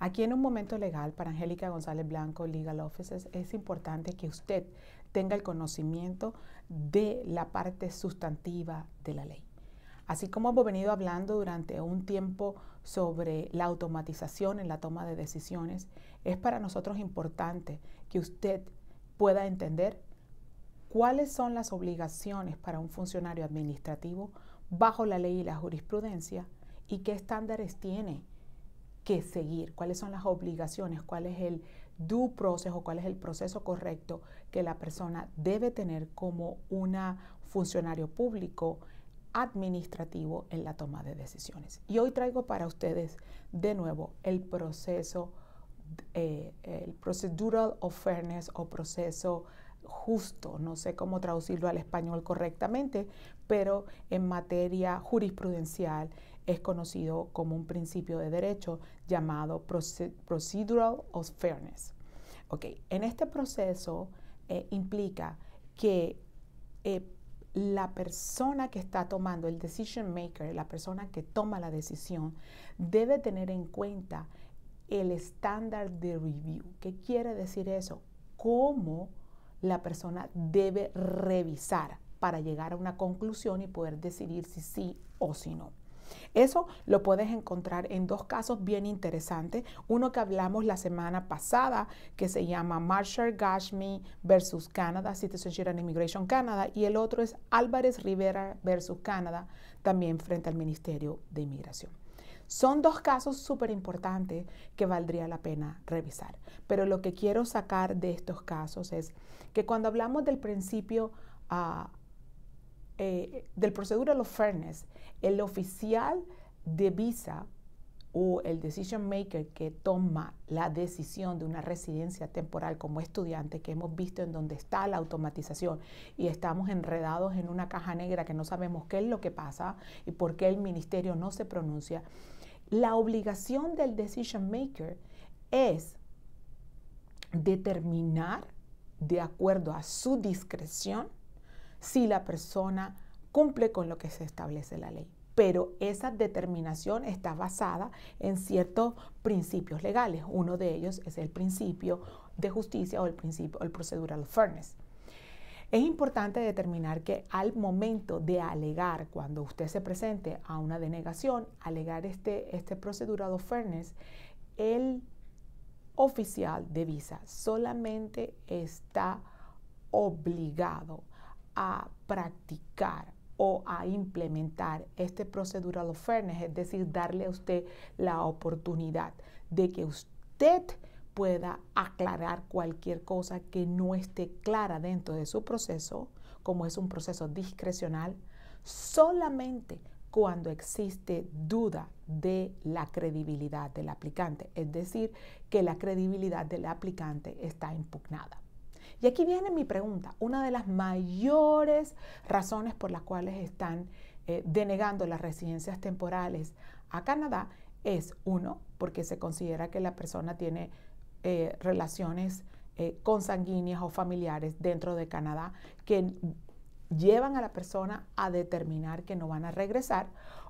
Aquí en un momento legal para Angélica González Blanco, Legal Offices, es importante que usted tenga el conocimiento de la parte sustantiva de la ley. Así como hemos venido hablando durante un tiempo sobre la automatización en la toma de decisiones, es para nosotros importante que usted pueda entender cuáles son las obligaciones para un funcionario administrativo bajo la ley y la jurisprudencia y qué estándares tiene que seguir, cuáles son las obligaciones, cuál es el due process o cuál es el proceso correcto que la persona debe tener como un funcionario público administrativo en la toma de decisiones. Y hoy traigo para ustedes de nuevo el proceso, eh, el procedural of fairness o proceso justo, no sé cómo traducirlo al español correctamente, pero en materia jurisprudencial, es conocido como un principio de derecho llamado procedural of fairness. Okay. En este proceso eh, implica que eh, la persona que está tomando, el decision maker, la persona que toma la decisión, debe tener en cuenta el estándar de review. ¿Qué quiere decir eso? Cómo la persona debe revisar para llegar a una conclusión y poder decidir si sí o si no. Eso lo puedes encontrar en dos casos bien interesantes. Uno que hablamos la semana pasada, que se llama Marshall Gashmi versus Canada, Citizenship and Immigration Canada, y el otro es Álvarez Rivera versus Canadá, también frente al Ministerio de Inmigración. Son dos casos súper importantes que valdría la pena revisar. Pero lo que quiero sacar de estos casos es que cuando hablamos del principio ah, eh, del procedura de los fairness, el oficial de visa o el decision maker que toma la decisión de una residencia temporal como estudiante, que hemos visto en donde está la automatización y estamos enredados en una caja negra que no sabemos qué es lo que pasa y por qué el ministerio no se pronuncia, la obligación del decision maker es determinar de acuerdo a su discreción si la persona cumple con lo que se establece la ley. Pero esa determinación está basada en ciertos principios legales. Uno de ellos es el principio de justicia o el principio, el procedural fairness. Es importante determinar que al momento de alegar, cuando usted se presente a una denegación, alegar este, este procedurado fairness, el oficial de visa solamente está obligado a practicar o a implementar este procedural fairness, es decir, darle a usted la oportunidad de que usted pueda aclarar cualquier cosa que no esté clara dentro de su proceso, como es un proceso discrecional, solamente cuando existe duda de la credibilidad del aplicante, es decir, que la credibilidad del aplicante está impugnada. Y aquí viene mi pregunta, una de las mayores razones por las cuales están eh, denegando las residencias temporales a Canadá es, uno, porque se considera que la persona tiene eh, relaciones eh, consanguíneas o familiares dentro de Canadá que llevan a la persona a determinar que no van a regresar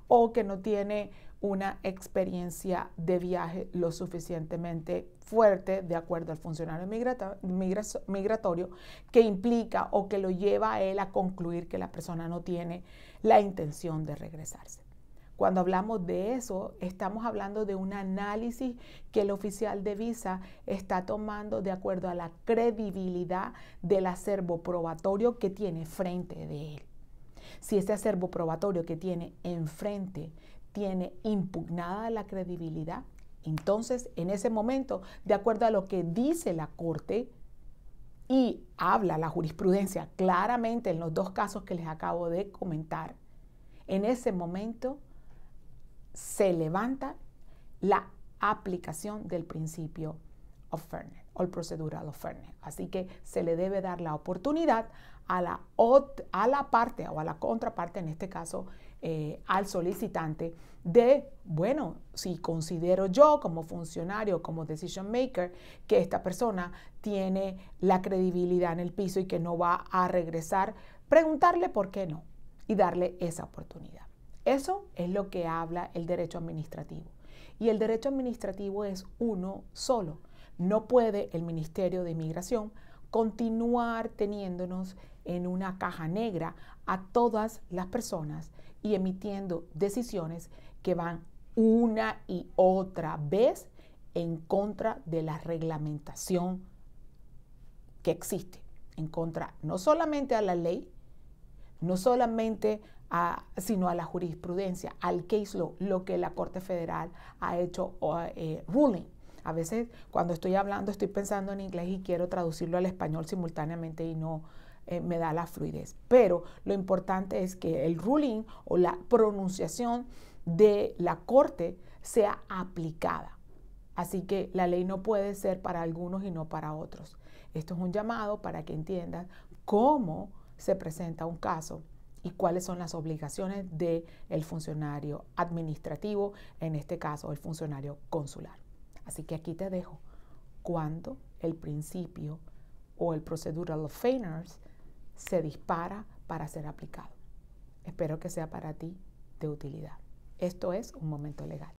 o que no tiene una experiencia de viaje lo suficientemente fuerte de acuerdo al funcionario migratorio que implica o que lo lleva a él a concluir que la persona no tiene la intención de regresarse. Cuando hablamos de eso, estamos hablando de un análisis que el oficial de visa está tomando de acuerdo a la credibilidad del acervo probatorio que tiene frente de él. Si ese acervo probatorio que tiene enfrente tiene impugnada la credibilidad, entonces en ese momento, de acuerdo a lo que dice la Corte y habla la jurisprudencia claramente en los dos casos que les acabo de comentar, en ese momento se levanta la aplicación del principio of fairness o el procedural of fairness. Así que se le debe dar la oportunidad a la, parte o a la contraparte, en este caso eh, al solicitante, de, bueno, si considero yo como funcionario, como decision maker, que esta persona tiene la credibilidad en el piso y que no va a regresar, preguntarle por qué no y darle esa oportunidad. Eso es lo que habla el derecho administrativo. Y el derecho administrativo es uno solo. No puede el Ministerio de Inmigración continuar teniéndonos en una caja negra a todas las personas y emitiendo decisiones que van una y otra vez en contra de la reglamentación que existe, en contra no solamente a la ley, no solamente sino a la jurisprudencia, al case law, lo que la Corte Federal ha hecho eh, ruling a veces cuando estoy hablando estoy pensando en inglés y quiero traducirlo al español simultáneamente y no eh, me da la fluidez. Pero lo importante es que el ruling o la pronunciación de la corte sea aplicada. Así que la ley no puede ser para algunos y no para otros. Esto es un llamado para que entiendas cómo se presenta un caso y cuáles son las obligaciones del el funcionario administrativo, en este caso el funcionario consular. Así que aquí te dejo. Cuando el principio o el procedural of Feiners se dispara para ser aplicado. Espero que sea para ti de utilidad. Esto es un momento legal.